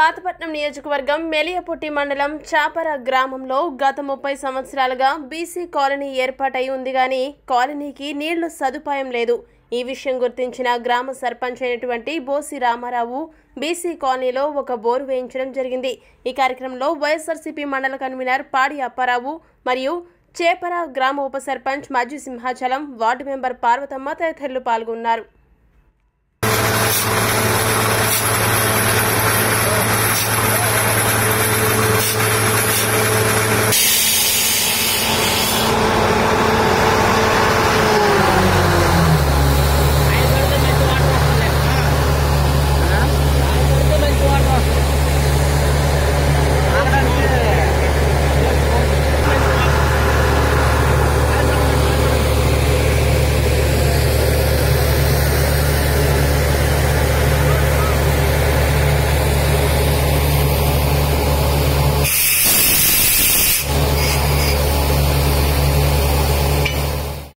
పాతపట్నం నియోజకవర్గం మెలియపుట్టి మండలం చాపర గ్రామంలో గత ముప్పై సంవత్సరాలుగా బీసీ కాలనీ ఏర్పాటై ఉంది కానీ కాలనీకి నీళ్లు సదుపాయం లేదు ఈ విషయం గుర్తించిన గ్రామ సర్పంచ్ అయినటువంటి బోసి రామారావు బీసీ కాలనీలో ఒక బోరు వేయించడం జరిగింది ఈ కార్యక్రమంలో వైఎస్ఆర్సీపీ మండల కన్వీనర్ పాడి అప్పారావు మరియు చేపర గ్రామ ఉప సర్పంచ్ మాజీ సింహాచలం వార్డు మెంబర్ పార్వతమ్మ తదితరులు పాల్గొన్నారు